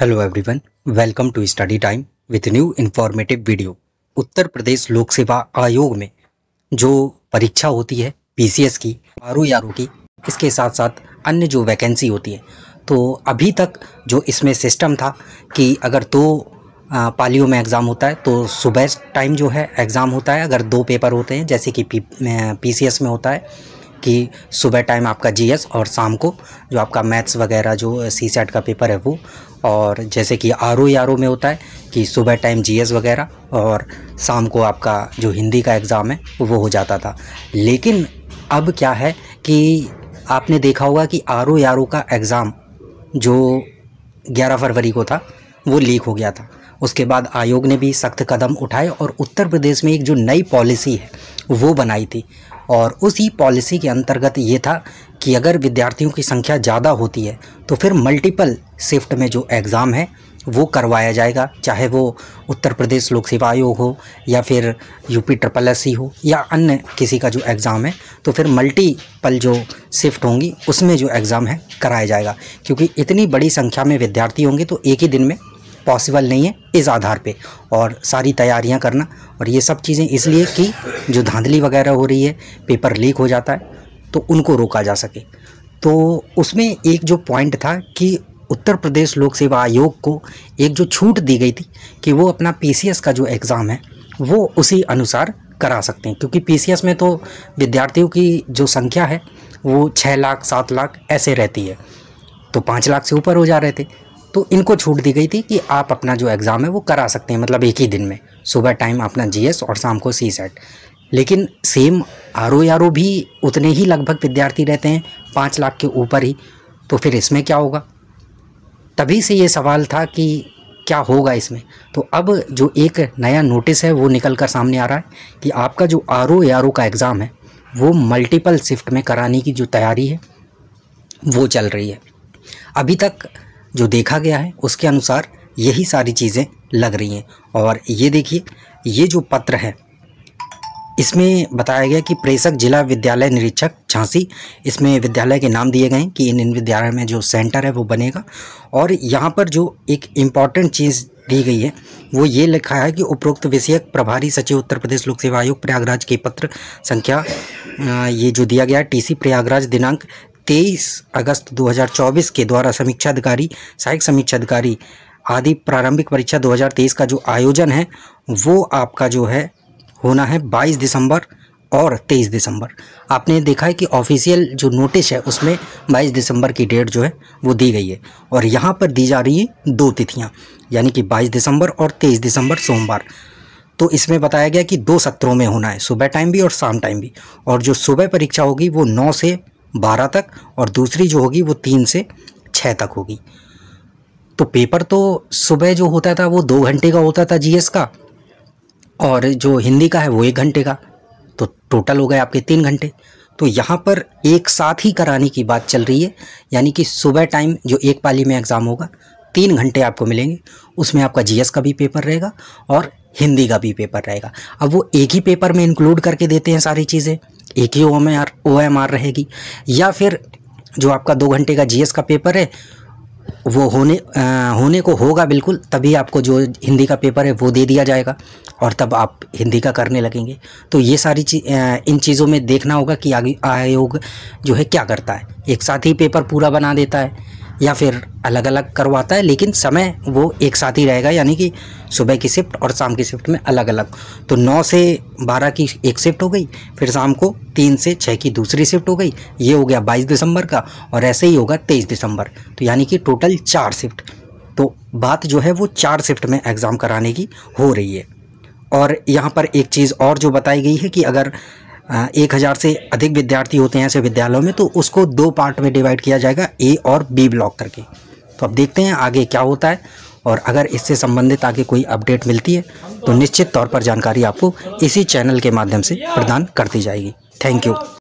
hello everyone welcome to study time with new informative video Uttar Pradesh Lok Seva आयोग में जो परीक्षा होती है पीसीएस की आर ओ की इसके साथ साथ अन्य जो वैकेंसी होती है तो अभी तक जो इसमें सिस्टम था कि अगर दो तो पालियों में एग्ज़ाम होता है तो सुबह टाइम जो है एग्ज़ाम होता है अगर दो पेपर होते हैं जैसे कि पी पीसीएस में होता है कि सुबह टाइम आपका जीएस और शाम को जो आपका मैथ्स वगैरह जो सी सेट का पेपर है वो और जैसे कि आर ओ आर ओ में होता है कि सुबह टाइम जीएस वगैरह और शाम को आपका जो हिंदी का एग्ज़ाम है वो हो जाता था लेकिन अब क्या है कि आपने देखा होगा कि आर ओ आर ओ का एग्ज़ाम जो 11 फरवरी को था वो लीक हो गया था उसके बाद आयोग ने भी सख्त कदम उठाए और उत्तर प्रदेश में एक जो नई पॉलिसी है वो बनाई थी और उसी पॉलिसी के अंतर्गत ये था कि अगर विद्यार्थियों की संख्या ज़्यादा होती है तो फिर मल्टीपल शिफ्ट में जो एग्ज़ाम है वो करवाया जाएगा चाहे वो उत्तर प्रदेश लोक सेवा आयोग हो या फिर यूपी ट्रिपल एस हो या अन्य किसी का जो एग्ज़ाम है तो फिर मल्टीपल जो शिफ्ट होंगी उसमें जो एग्ज़ाम है कराया जाएगा क्योंकि इतनी बड़ी संख्या में विद्यार्थी होंगे तो एक ही दिन में पॉसिबल नहीं है इस आधार पे और सारी तैयारियां करना और ये सब चीज़ें इसलिए कि जो धांधली वगैरह हो रही है पेपर लीक हो जाता है तो उनको रोका जा सके तो उसमें एक जो पॉइंट था कि उत्तर प्रदेश लोक सेवा आयोग को एक जो छूट दी गई थी कि वो अपना पी का जो एग्ज़ाम है वो उसी अनुसार करा सकते हैं क्योंकि पी में तो विद्यार्थियों की जो संख्या है वो छः लाख सात लाख ऐसे रहती है तो पाँच लाख से ऊपर हो जा रहे थे तो इनको छूट दी गई थी कि आप अपना जो एग्ज़ाम है वो करा सकते हैं मतलब एक ही दिन में सुबह टाइम अपना जीएस और शाम को सी सेट e लेकिन सेम आर ओ भी उतने ही लगभग विद्यार्थी रहते हैं पाँच लाख के ऊपर ही तो फिर इसमें क्या होगा तभी से ये सवाल था कि क्या होगा इसमें तो अब जो एक नया नोटिस है वो निकल कर सामने आ रहा है कि आपका जो आर ओ का एग्ज़ाम है वो मल्टीपल शिफ्ट में कराने की जो तैयारी है वो चल रही है अभी तक जो देखा गया है उसके अनुसार यही सारी चीज़ें लग रही हैं और ये देखिए ये जो पत्र है इसमें बताया गया कि प्रेषक जिला विद्यालय निरीक्षक झांसी इसमें विद्यालय के नाम दिए गए हैं कि इन इन विद्यालय में जो सेंटर है वो बनेगा और यहाँ पर जो एक इम्पॉर्टेंट चीज़ दी गई है वो ये लिखा है कि उपरोक्त विषयक प्रभारी सचिव उत्तर प्रदेश लोक सेवा आयोग प्रयागराज के पत्र संख्या ये जो दिया गया टीसी प्रयागराज दिनांक 23 अगस्त 2024 के द्वारा समीक्षा अधिकारी सहायक समीक्षा अधिकारी आदि प्रारंभिक परीक्षा 2023 का जो आयोजन है वो आपका जो है होना है 22 दिसंबर और 23 दिसंबर आपने देखा है कि ऑफिशियल जो नोटिस है उसमें 22 दिसंबर की डेट जो है वो दी गई है और यहाँ पर दी जा रही है दो तिथियाँ यानी कि 22 दिसंबर और 23 दिसंबर सोमवार तो इसमें बताया गया कि दो सत्रों में होना है सुबह टाइम भी और शाम टाइम भी और जो सुबह परीक्षा होगी वो नौ से बारह तक और दूसरी जो होगी वो तीन से छः तक होगी तो पेपर तो सुबह जो होता था वो दो घंटे का होता था जीएस का और जो हिंदी का है वो एक घंटे का तो टोटल हो गए आपके तीन घंटे तो यहाँ पर एक साथ ही कराने की बात चल रही है यानी कि सुबह टाइम जो एक पाली में एग्ज़ाम होगा तीन घंटे आपको मिलेंगे उसमें आपका जीएस का भी पेपर रहेगा और हिंदी का भी पेपर रहेगा अब वो एक ही पेपर में इंक्लूड करके देते हैं सारी चीज़ें एक ही O M R O M R रहेगी या फिर जो आपका दो घंटे का जीएस का पेपर है वो होने आ, होने को होगा बिल्कुल तभी आपको जो हिंदी का पेपर है वो दे दिया जाएगा और तब आप हिंदी का करने लगेंगे तो ये सारी चीज इन चीज़ों में देखना होगा कि आगे आयोग जो है क्या करता है एक साथ ही पेपर पूरा बना देता है या फिर अलग अलग करवाता है लेकिन समय वो एक साथ ही रहेगा यानी कि सुबह की शिफ्ट और शाम की शिफ्ट में अलग अलग तो नौ से बारह की एक शिफ्ट हो गई फिर शाम को तीन से छः की दूसरी शिफ्ट हो गई ये हो गया बाईस दिसंबर का और ऐसे ही होगा तेईस दिसंबर तो यानी कि टोटल चार शिफ्ट तो बात जो है वो चार शिफ्ट में एग्ज़ाम कराने की हो रही है और यहाँ पर एक चीज़ और जो बताई गई है कि अगर हाँ, एक हज़ार से अधिक विद्यार्थी होते हैं ऐसे विद्यालयों में तो उसको दो पार्ट में डिवाइड किया जाएगा ए और बी ब्लॉक करके तो अब देखते हैं आगे क्या होता है और अगर इससे संबंधित आगे कोई अपडेट मिलती है तो निश्चित तौर पर जानकारी आपको इसी चैनल के माध्यम से प्रदान कर दी जाएगी थैंक यू